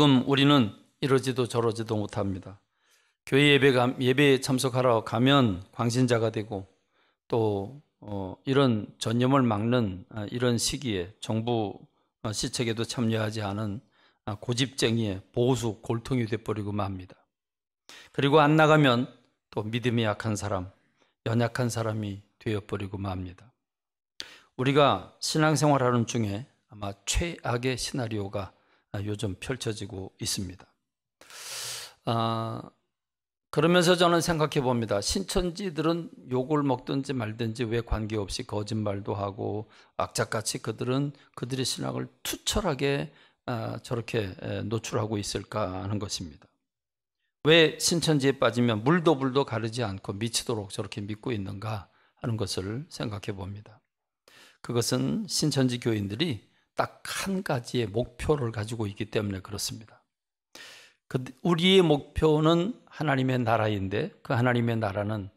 지금 우리는 이러지도 저러지도 못합니다. 교회 예배 예배에 참석하러 가면 광신자가 되고 또 어, 이런 전염을 막는 아, 이런 시기에 정부 어, 시책에도 참여하지 않은 아, 고집쟁이의 보수 골통이 돼버리고 맙니다. 그리고 안 나가면 또 믿음이 약한 사람, 연약한 사람이 되어버리고 맙니다. 우리가 신앙생활하는 중에 아마 최악의 시나리오가 아, 요즘 펼쳐지고 있습니다. 아, 그러면서 저는 생각해 봅니다. 신천지들은 욕을 먹든지 말든지 왜 관계없이 거짓말도 하고 악착같이 그들은 그들의 신학을 투철하게 아, 저렇게 노출하고 있을까 하는 것입니다. 왜 신천지에 빠지면 물도 불도 가르지 않고 미치도록 저렇게 믿고 있는가 하는 것을 생각해 봅니다. 그것은 신천지 교인들이 딱한 가지의 목표를 가지고 있기 때문에 그렇습니다. 그 우리의 목표는 하나님의 나라인데 그 하나님의 나라는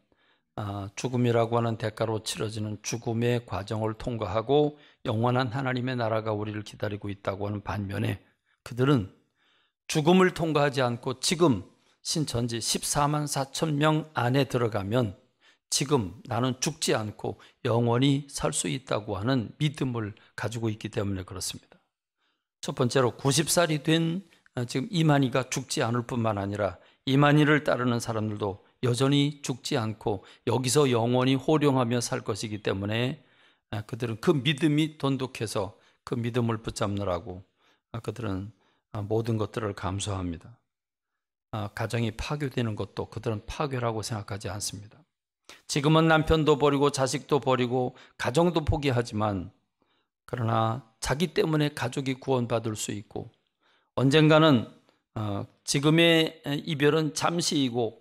아, 죽음이라고 하는 대가로 치러지는 죽음의 과정을 통과하고 영원한 하나님의 나라가 우리를 기다리고 있다고 하는 반면에 그들은 죽음을 통과하지 않고 지금 신천지 14만 4천 명 안에 들어가면 지금 나는 죽지 않고 영원히 살 수 있다고 하는 믿음을 가지고 있기 때문에 그렇습니다. 첫 번째로 90살이 된 아, 지금 이만희가 죽지 않을 뿐만 아니라 이만희를 따르는 사람들도 여전히 죽지 않고 여기서 영원히 호령하며 살 것이기 때문에 아, 그들은 그 믿음이 돈독해서 그 믿음을 붙잡느라고 아, 그들은 모든 것들을 감수합니다. 가정이 파괴되는 것도 그들은 파괴라고 생각하지 않습니다. 지금은 남편도 버리고 자식도 버리고 가정도 포기하지만 그러나 자기 때문에 가족이 구원받을 수 있고 언젠가는 어, 지금의 이별은 잠시이고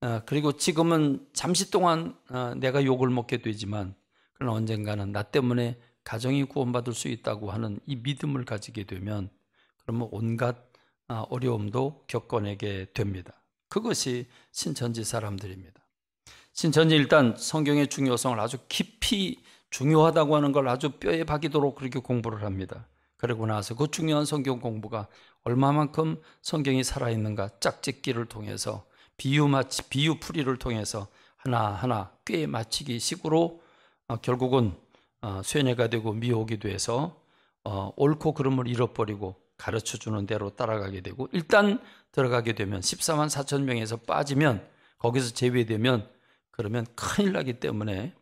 어, 그리고 지금은 잠시 동안 어, 내가 욕을 먹게 되지만 그러나 언젠가는 나 때문에 가정이 구원받을 수 있다고 하는 이 믿음을 가지게 되면 그러면 온갖 아, 어려움도 겪어내게 됩니다. 그것이 신천지 사람들입니다. 신천지 일단 성경의 중요성을 아주 깊이 중요하다고 하는 걸 아주 뼈에 박이도록 그렇게 공부를 합니다. 그리고 나서 그 중요한 성경 공부가 얼마만큼 성경이 살아있는가 짝짓기를 통해서 비유 마치 비유 풀이를 통해서 하나하나 꽤마치기 식으로 어, 결국은 어, 쇠뇌가 되고 미혹이 돼서 어, 옳고 그름을 잃어버리고 가르쳐 주는 대로 따라가게 되고 일단 들어가게 되면 14만 4천 명에서 빠지면 거기서 제외되면 그러면 큰일 나기 때문에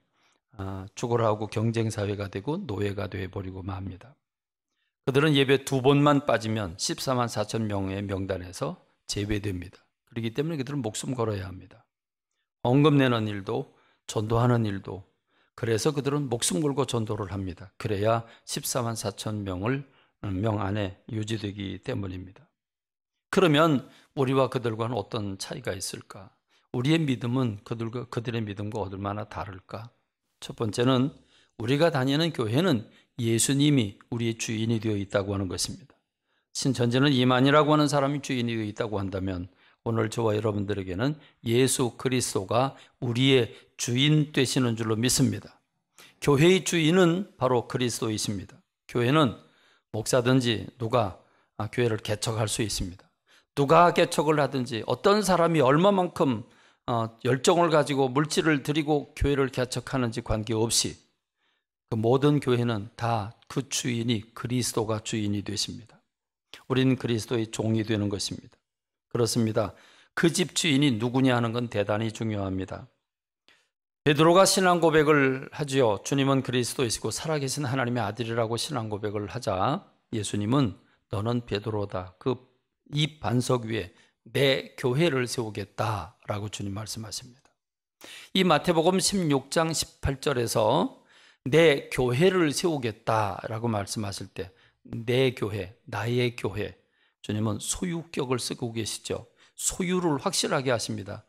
아, 죽으라고 경쟁사회가 되고 노예가 돼버리고 맙니다. 그들은 예배 두 번만 빠지면 14만 4천 명의 명단에서 제외됩니다. 그렇기 때문에 그들은 목숨 걸어야 합니다. 헌금 내는 일도 전도하는 일도 그래서 그들은 목숨 걸고 전도를 합니다. 그래야 14만 4천 명을 음, 명 안에 유지되기 때문입니다. 그러면 우리와 그들과는 어떤 차이가 있을까? 우리의 믿음은 그들과 그들의 믿음과 얼마나 다를까? 첫 번째는 우리가 다니는 교회는 예수님이 우리의 주인이 되어 있다고 하는 것입니다. 신천지는 이만이라고 하는 사람이 주인이 되어 있다고 한다면 오늘 저와 여러분들에게는 예수 그리스도가 우리의 주인 되시는 줄로 믿습니다. 교회의 주인은 바로 그리스도이십니다. 교회는 목사든지 누가 아, 교회를 개척할 수 있습니다. 누가 개척을 하든지 어떤 사람이 얼마만큼 어, 열정을 가지고 물질을 드리고 교회를 개척하는지 관계없이 그 모든 교회는 다 그 주인이 그리스도가 주인이 되십니다. 우리는 그리스도의 종이 되는 것입니다. 그렇습니다. 그 집 주인이 누구냐 하는 건 대단히 중요합니다. 베드로가 신앙 고백을 하지요. 주님은 그리스도이시고 살아계신 하나님의 아들이라고 신앙 고백을 하자 예수님은 너는 베드로다. 그 이 반석 위에 내 교회를 세우겠다라고 주님 말씀하십니다. 이 마태복음 16장 18절에서 내 교회를 세우겠다라고 말씀하실 때 내 교회, 나의 교회 주님은 소유격을 쓰고 계시죠. 소유를 확실하게 하십니다.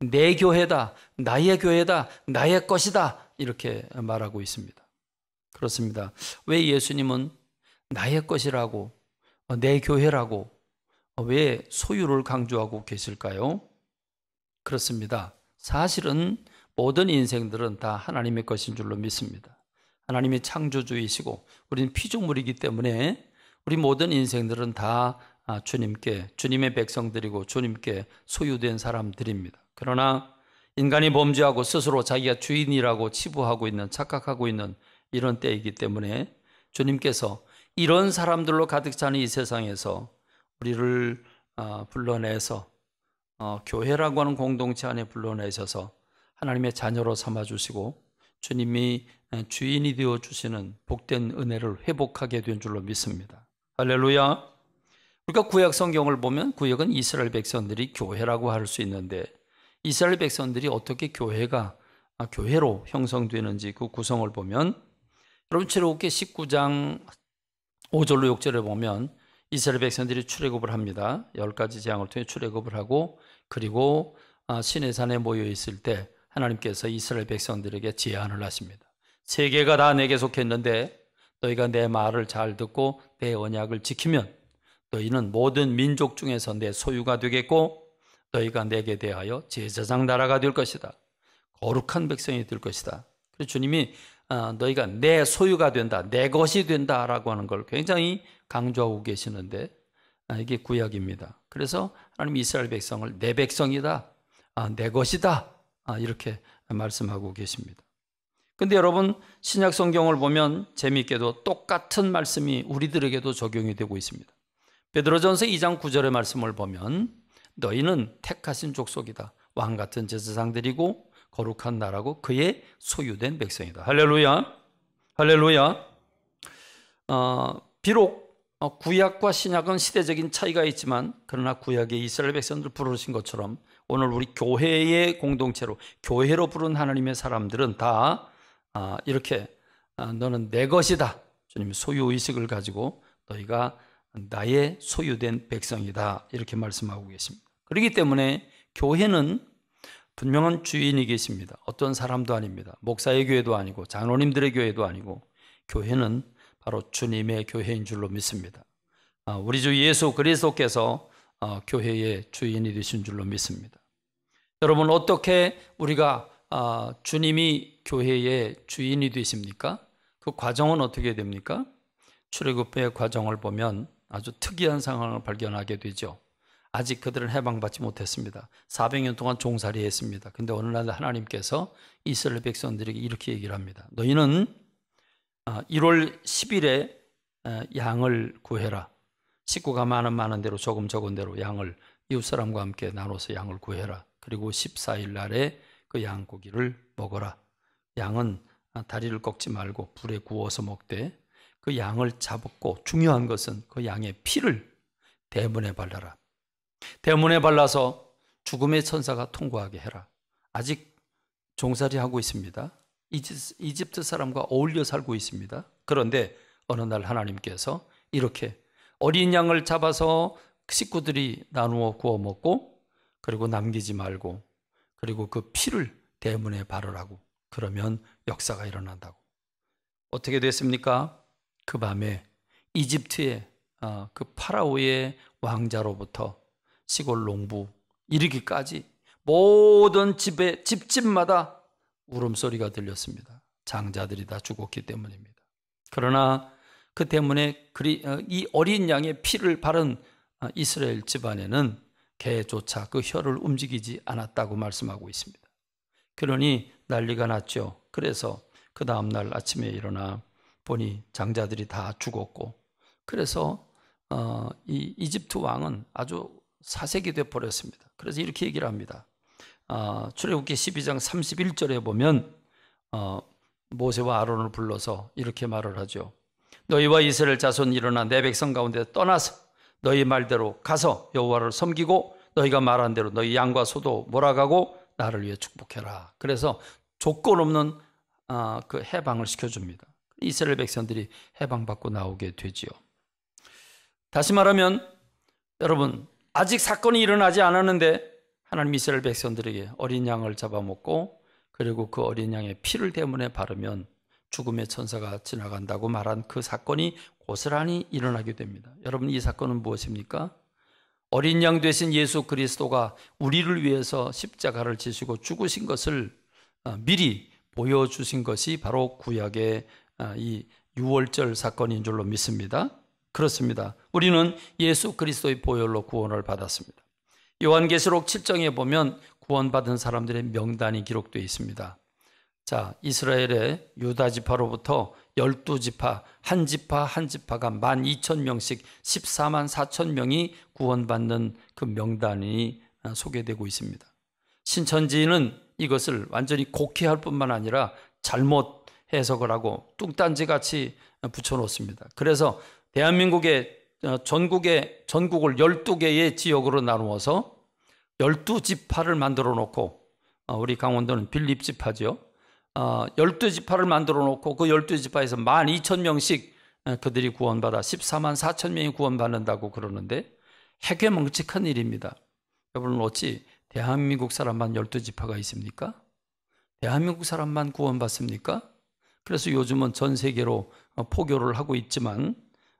내 교회다, 나의 교회다, 나의 것이다 이렇게 말하고 있습니다. 그렇습니다. 왜 예수님은 나의 것이라고 어, 내 교회라고 어, 왜 소유를 강조하고 계실까요? 그렇습니다. 사실은 모든 인생들은 다 하나님의 것인 줄로 믿습니다. 하나님이 창조주이시고 우리는 피조물이기 때문에 우리 모든 인생들은 다 아, 주님께 주님의 백성들이고 주님께 소유된 사람들입니다. 그러나 인간이 범죄하고 스스로 자기가 주인이라고 치부하고 있는 착각하고 있는 이런 때이기 때문에 주님께서 이런 사람들로 가득 차는 이 세상에서 우리를 어, 불러내서 어, 교회라고 하는 공동체 안에 불러내셔서 하나님의 자녀로 삼아 주시고 주님이 어, 주인이 되어 주시는 복된 은혜를 회복하게 된 줄로 믿습니다. 할렐루야. 그러니 구약 성경을 보면 구약은 이스라엘 백성들이 교회라고 할 수 있는데 이스라엘 백성들이 어떻게 교회가 아, 교회로 형성되는지 그 구성을 보면 여러분 출애굽기 19장 5절로 6절에 보면 이스라엘 백성들이 출애굽을 합니다. 열 가지 재앙을 통해 출애굽을 하고 그리고 아, 시내산에 모여 있을 때 하나님께서 이스라엘 백성들에게 제안을 하십니다. 세계가 다 내게 속했는데 너희가 내 말을 잘 듣고 내 언약을 지키면 너희는 모든 민족 중에서 내 소유가 되겠고 너희가 내게 대하여 제사장 나라가 될 것이다. 거룩한 백성이 될 것이다. 그래서 주님이 어, 너희가 내 소유가 된다, 내 것이 된다라고 하는 걸 굉장히 강조하고 계시는데 아, 이게 구약입니다. 그래서 하나님 이스라엘 백성을 내 백성이다, 아, 내 것이다 아, 이렇게 말씀하고 계십니다. 근데 여러분 신약 성경을 보면 재미있게도 똑같은 말씀이 우리들에게도 적용이 되고 있습니다. 베드로전서 2장 9절의 말씀을 보면 너희는 택하신 족속이다. 왕 같은 제사장들이고 거룩한 나라고 그의 소유된 백성이다. 할렐루야. 할렐루야. 어, 비록 어, 구약과 신약은 시대적인 차이가 있지만 그러나 구약의 이스라엘 백성들 부르신 것처럼 오늘 우리 교회의 공동체로 교회로 부른 하나님의 사람들은 다 아, 이렇게 아, 너는 내 것이다. 주님 소유 의식을 가지고 너희가 나의 소유된 백성이다. 이렇게 말씀하고 계십니다. 그렇기 때문에 교회는 분명한 주인이 계십니다. 어떤 사람도 아닙니다. 목사의 교회도 아니고 장로님들의 교회도 아니고 교회는 바로 주님의 교회인 줄로 믿습니다. 아, 우리 주 예수 그리스도께서 어, 교회의 주인이 되신 줄로 믿습니다. 여러분 어떻게 우리가 아, 주님이 교회의 주인이 되십니까? 그 과정은 어떻게 됩니까? 출애굽의 과정을 보면 아주 특이한 상황을 발견하게 되죠. 아직 그들은 해방받지 못했습니다. 400년 동안 종살이했습니다. 근데 어느 날 하나님께서 이스라엘 백성들에게 이렇게 얘기를 합니다. 너희는 1월 어, 10일에 어, 양을 구해라. 식구가 많은 많은 대로 조금 적은 대로 양을 이웃 사람과 함께 나눠서 양을 구해라. 그리고 14일 날에 그 양고기를 먹어라. 양은 어, 다리를 꺾지 말고 불에 구워서 먹되 그 양을 잡고 중요한 것은 그 양의 피를 대문에 발라라. 대문에 발라서 죽음의 천사가 통과하게 해라. 아직 종살이 하고 있습니다. 이집트 사람과 어울려 살고 있습니다. 그런데 어느 날 하나님께서 이렇게 어린 양을 잡아서 식구들이 나누어 구워 먹고 그리고 남기지 말고 그리고 그 피를 대문에 바르라고 그러면 역사가 일어난다고 어떻게 됐습니까? 그 밤에 이집트의 아, 그 파라오의 왕자로부터 시골 농부 이르기까지 모든 집에 집집마다 울음소리가 들렸습니다. 장자들이 다 죽었기 때문입니다. 그러나 그 때문에 어, 이 어린 양의 피를 바른 어, 이스라엘 집안에는 개조차 그 혀를 움직이지 않았다고 말씀하고 있습니다. 그러니 난리가 났죠. 그래서 그 다음날 아침에 일어나 보니 장자들이 다 죽었고 그래서 어, 이 이집트 왕은 아주 사색이 되어버렸습니다. 그래서 이렇게 얘기를 합니다. 어, 출애굽기 12장 31절에 보면 어, 모세와 아론을 불러서 이렇게 말을 하죠. 너희와 이스라엘 자손 일어나 내 백성 가운데 떠나서 너희 말대로 가서 여호와를 섬기고 너희가 말한 대로 너희 양과 소도 몰아가고 나를 위해 축복해라. 그래서 조건 없는 어, 그 해방을 시켜줍니다. 이스라엘 백성들이 해방받고 나오게 되지요. 다시 말하면 여러분 아직 사건이 일어나지 않았는데 하나님 이스라엘 백성들에게 어린 양을 잡아먹고 그리고 그 어린 양의 피를 때문에 바르면 죽음의 천사가 지나간다고 말한 그 사건이 고스란히 일어나게 됩니다. 여러분 이 사건은 무엇입니까? 어린 양 되신 예수 그리스도가 우리를 위해서 십자가를 지시고 죽으신 것을 어, 미리 보여주신 것이 바로 구약의 어, 이 6월절 사건인 줄로 믿습니다. 그렇습니다. 우리는 예수 그리스도의 보혈로 구원을 받았습니다. 요한계시록 7장에 보면 구원받은 사람들의 명단이 기록되어 있습니다. 자, 이스라엘의 유다 지파로부터 12지파, 한 지파 한 지파가 12,000명씩 14만 4천명이 구원받는 그 명단이 아, 소개되고 있습니다. 신천지인은 이것을 완전히 곡해할 뿐만 아니라 잘못 해석을 하고 뚱딴지 같이 아, 붙여놓습니다. 그래서 대한민국의 어, 전국의 전국을 12개의 지역으로 나누어서 12지파를 만들어 놓고 어, 우리 강원도는 빌립지파죠. 12지파를 어, 만들어 놓고 그 12지파에서 12,000명씩 그들이 구원받아 14만 4천 명이 구원받는다고 그러는데 핵에 멍칙한 일입니다. 여러분 은 어찌 대한민국 사람만 12지파가 있습니까? 대한민국 사람만 구원받습니까? 그래서 요즘은 전 세계로 포교를 하고 있지만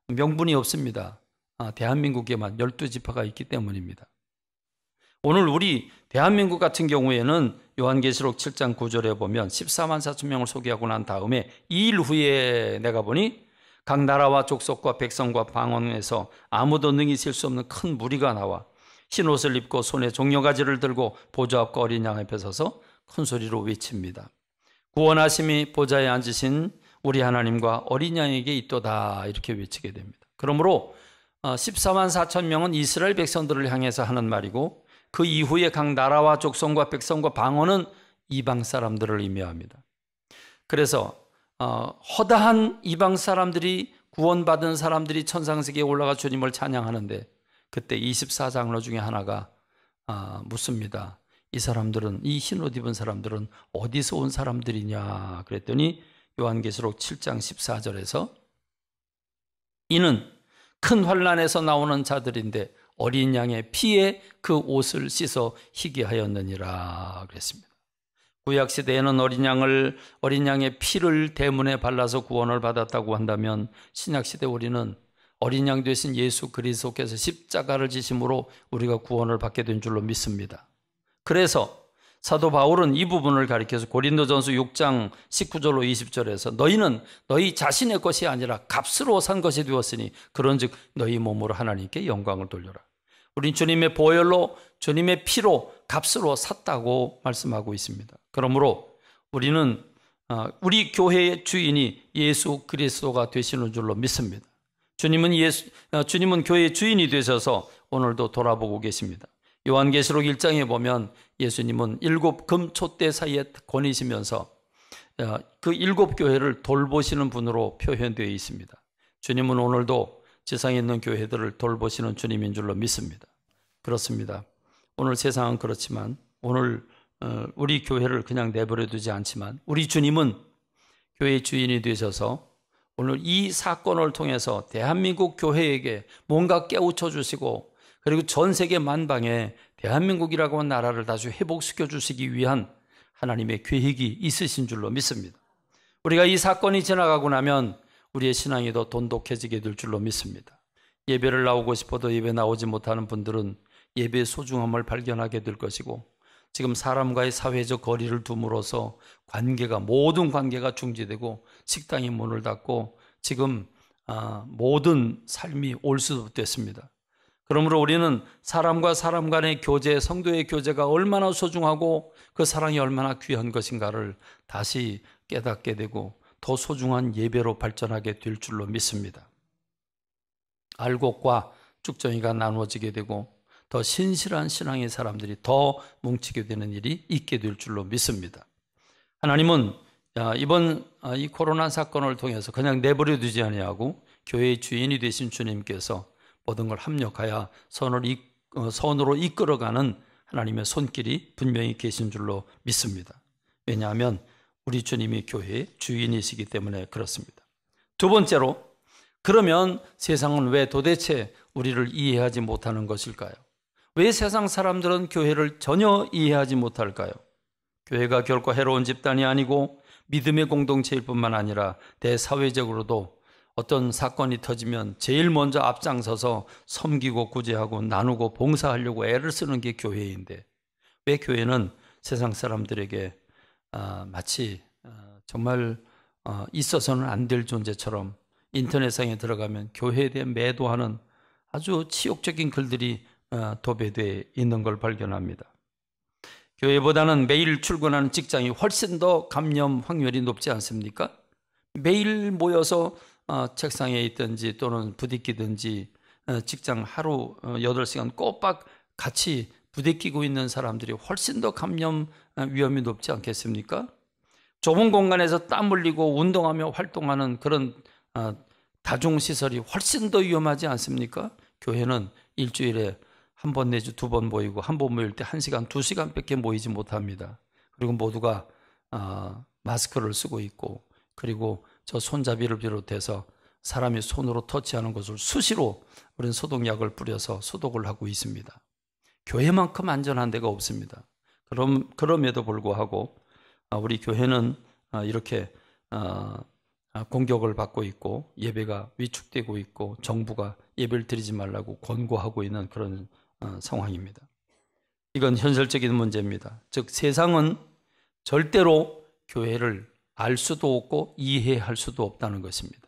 명분이 없습니다. 아, 대한민국에만 12지파가 있기 때문입니다. 오늘 우리 대한민국 같은 경우에는 요한계시록 7장 9절에 보면 14만 4천 명을 소개하고 난 다음에 2일 후에 내가 보니 각 나라와 족속과 백성과 방언에서 아무도 능히 셀수 없는 큰 무리가 나와 흰옷을 입고 손에 종려가지를 들고 보좌 앞과 어린 양 앞에 서서 큰 소리로 외칩니다. 구원하심이 보좌에 앉으신 우리 하나님과 어린 양에게 있도다 이렇게 외치게 됩니다. 그러므로 14만 어, 4천 명은 이스라엘 백성들을 향해서 하는 말이고 그 이후에 각 나라와 족성과 백성과 방언은 이방 사람들을 의미합니다. 그래서 어, 허다한 이방 사람들이 구원받은 사람들이 천상세계에 올라가 주님을 찬양하는데 그때 24장로 중에 하나가 아, 묻습니다. 이 사람들은 이흰옷 입은 사람들은 어디서 온 사람들이냐 그랬더니 요한계시록 7장 14절에서 이는 큰 환란에서 나오는 자들인데 어린 양의 피에 그 옷을 씻어 희게 하였느니라 그랬습니다. 구약 시대에는 어린 양을 어린 양의 피를 대문에 발라서 구원을 받았다고 한다면 신약 시대 우리는 어린 양 되신 예수 그리스도께서 십자가를 지심으로 우리가 구원을 받게 된 줄로 믿습니다. 그래서 사도 바울은 이 부분을 가리켜서 고린도전서 6장 19절로 20절에서 너희는 너희 자신의 것이 아니라 값으로 산 것이 되었으니 그런즉 너희 몸으로 하나님께 영광을 돌려라. 우린 주님의 보혈로 주님의 피로 값으로 샀다고 말씀하고 있습니다. 그러므로 우리는 어, 우리 교회의 주인이 예수 그리스도가 되시는 줄로 믿습니다. 주님은 예수, 어, 주님은 교회의 주인이 되셔서 오늘도 돌아보고 계십니다. 요한계시록 1장에 보면 예수님은 일곱 금초대 사이에 권위시면서 어, 그 일곱 교회를 돌보시는 분으로 표현되어 있습니다. 주님은 오늘도 지상에 있는 교회들을 돌보시는 주님인 줄로 믿습니다. 그렇습니다. 오늘 세상은 그렇지만 오늘 어, 우리 교회를 그냥 내버려 두지 않지만 우리 주님은 교회의 주인이 되셔서 오늘 이 사건을 통해서 대한민국 교회에게 뭔가 깨우쳐 주시고 그리고 전 세계 만방에 대한민국이라고 하 나라를 다시 회복시켜 주시기 위한 하나님의 계획이 있으신 줄로 믿습니다. 우리가 이 사건이 지나가고 나면 우리의 신앙이 더 돈독해지게 될 줄로 믿습니다. 예배를 나오고 싶어도 예배 나오지 못하는 분들은 예배의 소중함을 발견하게 될 것이고 지금 사람과의 사회적 거리를 둠으로써 관계가 모든 관계가 중지되고 식당이 문을 닫고 지금 아, 모든 삶이 올 수도 됐습니다. 그러므로 우리는 사람과 사람 간의 교제, 성도의 교제가 얼마나 소중하고 그 사랑이 얼마나 귀한 것인가를 다시 깨닫게 되고 더 소중한 예배로 발전하게 될 줄로 믿습니다. 알곡과 쭉정이가 나누어지게 되고 더 신실한 신앙의 사람들이 더 뭉치게 되는 일이 있게 될 줄로 믿습니다. 하나님은 이번 아, 이 코로나 사건을 통해서 그냥 내버려 두지 아니하고 교회의 주인이 되신 주님께서 모든 걸 합력하여 어, 선으로 이끌어가는 하나님의 손길이 분명히 계신 줄로 믿습니다. 왜냐하면 우리 주님이 교회의 주인이시기 때문에 그렇습니다. 두 번째로 그러면 세상은 왜 도대체 우리를 이해하지 못하는 것일까요? 왜 세상 사람들은 교회를 전혀 이해하지 못할까요? 교회가 결코 해로운 집단이 아니고 믿음의 공동체일 뿐만 아니라 대사회적으로도 어떤 사건이 터지면 제일 먼저 앞장서서 섬기고 구제하고 나누고 봉사하려고 애를 쓰는 게 교회인데 왜 교회는 세상 사람들에게 아, 마치 아, 정말 어, 있어서는 안 될 존재처럼 인터넷상에 들어가면 교회에 대해 매도하는 아주 치욕적인 글들이 어, 도배돼 있는 걸 발견합니다. 교회보다는 매일 출근하는 직장이 훨씬 더 감염 확률이 높지 않습니까? 매일 모여서 어, 책상에 있든지 또는 부딪히든지 어, 직장 하루 어, 8시간 꼬박 같이 부딪히고 있는 사람들이 훨씬 더 감염 어, 위험이 높지 않겠습니까? 좁은 공간에서 땀 흘리고 운동하며 활동하는 그런 어, 다중시설이 훨씬 더 위험하지 않습니까? 교회는 일주일에 한 번 내지 두번 모이고 한 번 모일 때 한 시간, 두 시간밖에 모이지 못합니다. 그리고 모두가 어, 마스크를 쓰고 있고 그리고 저 손잡이를 비롯해서 사람이 손으로 터치하는 것을 수시로 우리는 소독약을 뿌려서 소독을 하고 있습니다. 교회만큼 안전한 데가 없습니다. 그럼, 그럼에도 불구하고 아, 우리 교회는 아, 이렇게 아, 공격을 받고 있고 예배가 위축되고 있고 정부가 예배를 드리지 말라고 권고하고 있는 그런 어, 상황입니다. 이건 현실적인 문제입니다. 즉 세상은 절대로 교회를 알 수도 없고 이해할 수도 없다는 것입니다.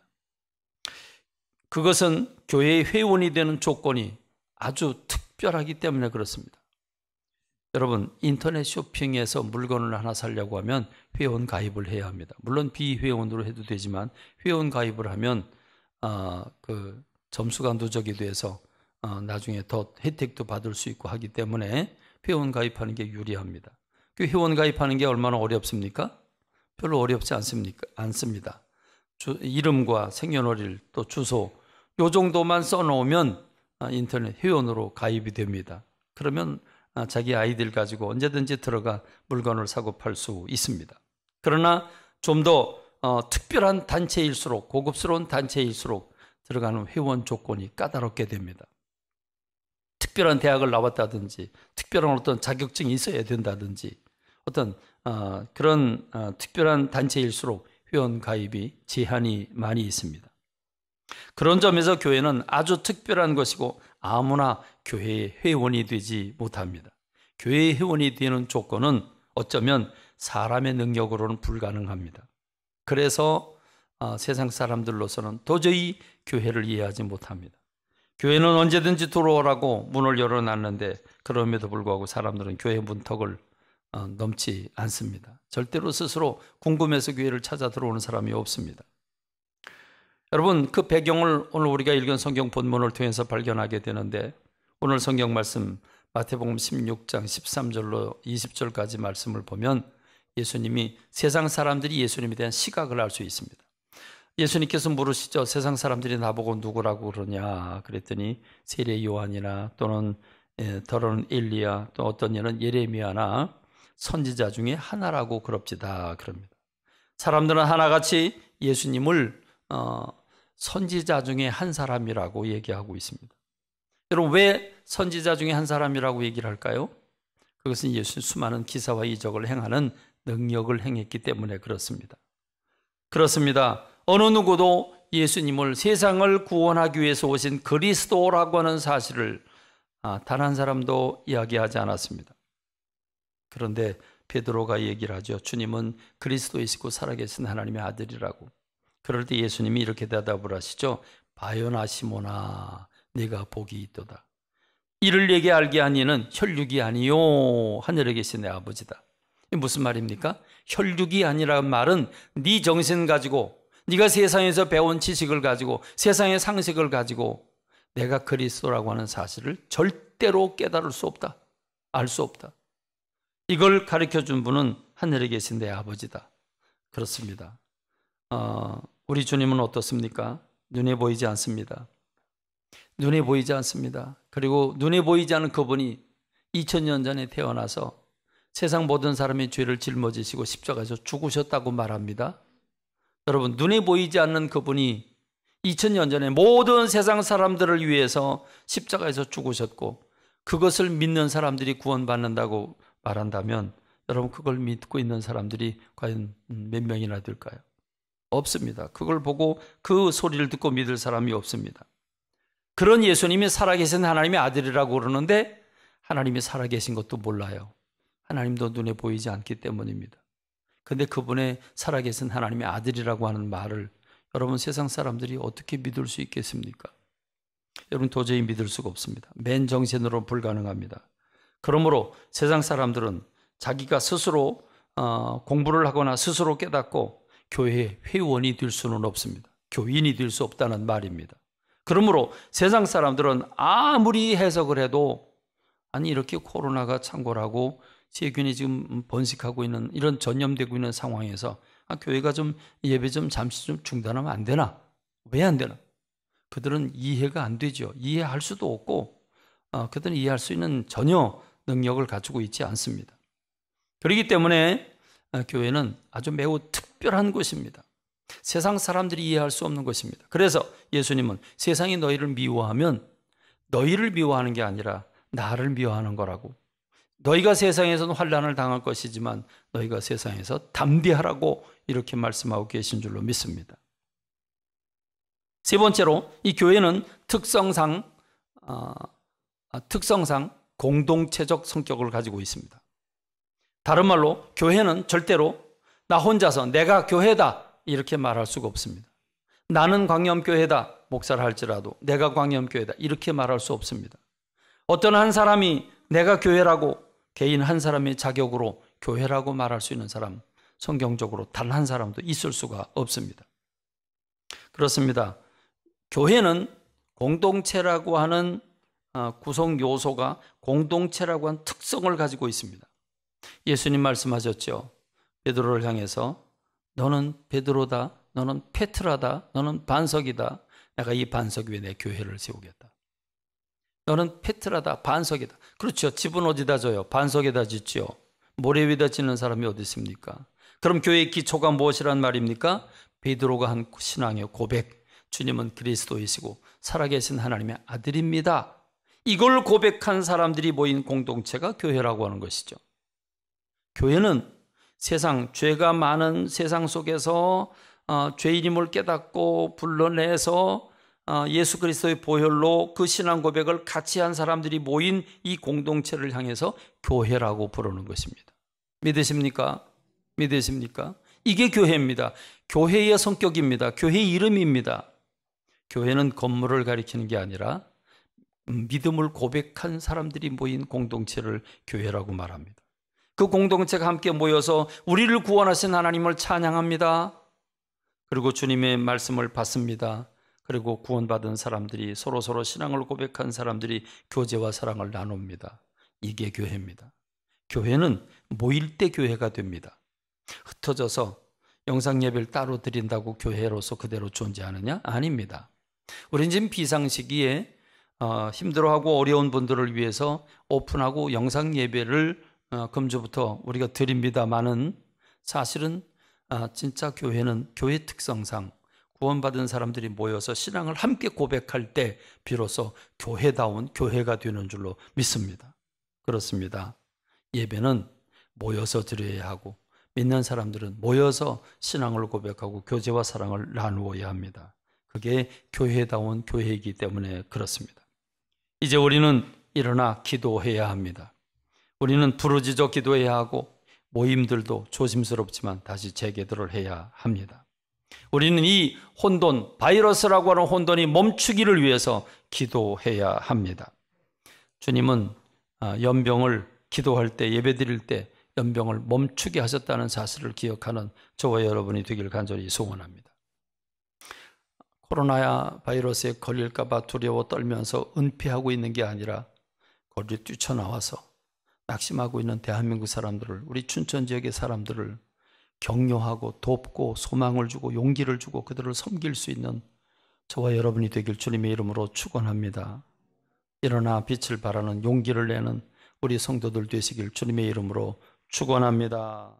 그것은 교회의 회원이 되는 조건이 아주 특별하기 때문에 그렇습니다. 여러분, 인터넷 쇼핑에서 물건을 하나 살려고 하면 회원 가입을 해야 합니다. 물론 비회원으로 해도 되지만 회원 가입을 하면 어, 그 점수가 누적이 돼서 어, 나중에 더 혜택도 받을 수 있고 하기 때문에 회원 가입하는 게 유리합니다. 그 회원 가입하는 게 얼마나 어렵습니까? 별로 어렵지 않습니까? 않습니다. 주, 이름과 생년월일 또 주소 요 정도만 써놓으면 아, 인터넷 회원으로 가입이 됩니다. 그러면 아, 자기 아이들 가지고 언제든지 들어가 물건을 사고 팔 수 있습니다. 그러나 좀더 어, 특별한 단체일수록 고급스러운 단체일수록 들어가는 회원 조건이 까다롭게 됩니다. 특별한 대학을 나왔다든지 특별한 어떤 자격증이 있어야 된다든지 어떤 아, 그런 아, 특별한 단체일수록 회원 가입이 제한이 많이 있습니다. 그런 점에서 교회는 아주 특별한 것이고 아무나 교회의 회원이 되지 못합니다. 교회의 회원이 되는 조건은 어쩌면 사람의 능력으로는 불가능합니다. 그래서 아, 세상 사람들로서는 도저히 교회를 이해하지 못합니다. 교회는 언제든지 들어오라고 문을 열어놨는데 그럼에도 불구하고 사람들은 교회 문턱을 어, 넘지 않습니다. 절대로 스스로 궁금해서 교회를 찾아 들어오는 사람이 없습니다. 여러분 그 배경을 오늘 우리가 읽은 성경 본문을 통해서 발견하게 되는데 오늘 성경 말씀 마태복음 16장 13절로 20절까지 말씀을 보면 예수님이 세상 사람들이 예수님에 대한 시각을 알 수 있습니다. 예수님께서 물으시죠. 세상 사람들이 나보고 누구라고 그러냐 그랬더니 세례 요한이나 또는 예, 더러는 엘리야 또 어떤 이는 예레미야나 선지자 중에 하나라고 그럽지다 그럽니다. 사람들은 하나같이 예수님을 어, 선지자 중에 한 사람이라고 얘기하고 있습니다. 여러분 왜 선지자 중에 한 사람이라고 얘기를 할까요? 그것은 예수님 수많은 기사와 이적을 행하는 능력을 행했기 때문에 그렇습니다. 그렇습니다. 어느 누구도 예수님을 세상을 구원하기 위해서 오신 그리스도라고 하는 사실을 아, 단한 사람도 이야기하지 않았습니다. 그런데 베드로가 얘기를 하죠. 주님은 그리스도이시고 살아계신 하나님의 아들이라고. 그럴 때 예수님이 이렇게 대답을 하시죠. 바요나시모나 네가 복이 있도다. 이를 내게 알게 하니는 혈육이 아니요 하늘에 계신 내 아버지다. 이 무슨 말입니까? 혈육이 아니라는 말은 네 정신 가지고 네가 세상에서 배운 지식을 가지고 세상의 상식을 가지고 내가 그리스도라고 하는 사실을 절대로 깨달을 수 없다. 알 수 없다. 이걸 가르쳐 준 분은 하늘에 계신 내 아버지다. 그렇습니다. 어, 우리 주님은 어떻습니까? 눈에 보이지 않습니다. 눈에 보이지 않습니다. 그리고 눈에 보이지 않은 그분이 2000년 전에 태어나서 세상 모든 사람의 죄를 짊어지시고 십자가에서 죽으셨다고 말합니다. 여러분, 눈에 보이지 않는 그분이 2000년 전에 모든 세상 사람들을 위해서 십자가에서 죽으셨고 그것을 믿는 사람들이 구원받는다고 말한다면 여러분 그걸 믿고 있는 사람들이 과연 몇 명이나 될까요? 없습니다. 그걸 보고 그 소리를 듣고 믿을 사람이 없습니다. 그런 예수님이 살아계신 하나님의 아들이라고 그러는데 하나님이 살아계신 것도 몰라요. 하나님도 눈에 보이지 않기 때문입니다. 근데 그분의 살아계신 하나님의 아들이라고 하는 말을 여러분 세상 사람들이 어떻게 믿을 수 있겠습니까? 여러분 도저히 믿을 수가 없습니다. 맨 정신으로 불가능합니다. 그러므로 세상 사람들은 자기가 스스로 어, 공부를 하거나 스스로 깨닫고 교회 회원이 될 수는 없습니다. 교인이 될 수 없다는 말입니다. 그러므로 세상 사람들은 아무리 해석을 해도 아니 이렇게 코로나가 창궐하고 세균이 지금 번식하고 있는 이런 전염되고 있는 상황에서 아, 교회가 좀 예배 좀 잠시 좀 중단하면 안 되나? 왜 안 되나? 그들은 이해가 안 되죠. 이해할 수도 없고 아, 그들은 이해할 수 있는 전혀 능력을 가지고 있지 않습니다. 그렇기 때문에 어, 교회는 아주 매우 특별한 곳입니다. 세상 사람들이 이해할 수 없는 것입니다. 그래서 예수님은 세상이 너희를 미워하면 너희를 미워하는 게 아니라 나를 미워하는 거라고 너희가 세상에서는 환란을 당할 것이지만 너희가 세상에서 담대하라고 이렇게 말씀하고 계신 줄로 믿습니다. 세 번째로 이 교회는 특성상 어, 아, 특성상 공동체적 성격을 가지고 있습니다. 다른 말로 교회는 절대로 나 혼자서 내가 교회다 이렇게 말할 수가 없습니다. 나는 광염교회다 목사를 할지라도 내가 광염교회다 이렇게 말할 수 없습니다. 어떤 한 사람이 내가 교회라고 개인 한 사람의 자격으로 교회라고 말할 수 있는 사람 성경적으로 단 한 사람도 있을 수가 없습니다. 그렇습니다. 교회는 공동체라고 하는 어, 구성 요소가 공동체라고 한 특성을 가지고 있습니다. 예수님 말씀하셨죠. 베드로를 향해서 너는 베드로다. 너는 페트라다. 너는 반석이다. 내가 이 반석 위에 내 교회를 세우겠다. 너는 페트라다. 반석이다. 그렇죠. 집은 어디다 져요? 반석에다 짓지요. 모래 위에다 짓는 사람이 어디 있습니까? 그럼 교회의 기초가 무엇이란 말입니까? 베드로가 한 신앙의 고백. 주님은 그리스도이시고 살아계신 하나님의 아들입니다. 이걸 고백한 사람들이 모인 공동체가 교회라고 하는 것이죠. 교회는 세상 죄가 많은 세상 속에서 어, 죄인임을 깨닫고 불러내서 어, 예수 그리스도의 보혈로 그 신앙 고백을 같이 한 사람들이 모인 이 공동체를 향해서 교회라고 부르는 것입니다. 믿으십니까? 믿으십니까? 이게 교회입니다. 교회의 성격입니다. 교회의 이름입니다. 교회는 건물을 가리키는 게 아니라 믿음을 고백한 사람들이 모인 공동체를 교회라고 말합니다. 그 공동체가 함께 모여서 우리를 구원하신 하나님을 찬양합니다. 그리고 주님의 말씀을 받습니다. 그리고 구원받은 사람들이 서로 서로 신앙을 고백한 사람들이 교제와 사랑을 나눕니다. 이게 교회입니다. 교회는 모일 때 교회가 됩니다. 흩어져서 영상 예배를 따로 드린다고 교회로서 그대로 존재하느냐? 아닙니다. 우린 지금 비상시기에 어, 힘들어하고 어려운 분들을 위해서 오픈하고 영상 예배를 어, 금주부터 우리가 드립니다만은 사실은 어, 진짜 교회는 교회 특성상 구원받은 사람들이 모여서 신앙을 함께 고백할 때 비로소 교회다운 교회가 되는 줄로 믿습니다. 그렇습니다. 예배는 모여서 드려야 하고 믿는 사람들은 모여서 신앙을 고백하고 교제와 사랑을 나누어야 합니다. 그게 교회다운 교회이기 때문에 그렇습니다. 이제 우리는 일어나 기도해야 합니다. 우리는 부르짖어 기도해야 하고 모임들도 조심스럽지만 다시 재개들을 해야 합니다. 우리는 이 혼돈, 바이러스라고 하는 혼돈이 멈추기를 위해서 기도해야 합니다. 주님은 아, 연병을 기도할 때, 예배 드릴 때 연병을 멈추게 하셨다는 사실을 기억하는 저와 여러분이 되길 간절히 소원합니다. 코로나 바이러스에 걸릴까봐 두려워 떨면서 은폐하고 있는 게 아니라 거리에 뛰쳐나와서 낙심하고 있는 대한민국 사람들을 우리 춘천 지역의 사람들을 격려하고 돕고 소망을 주고 용기를 주고 그들을 섬길 수 있는 저와 여러분이 되길 주님의 이름으로 축원합니다. 일어나 빛을 발하는 용기를 내는 우리 성도들 되시길 주님의 이름으로 축원합니다.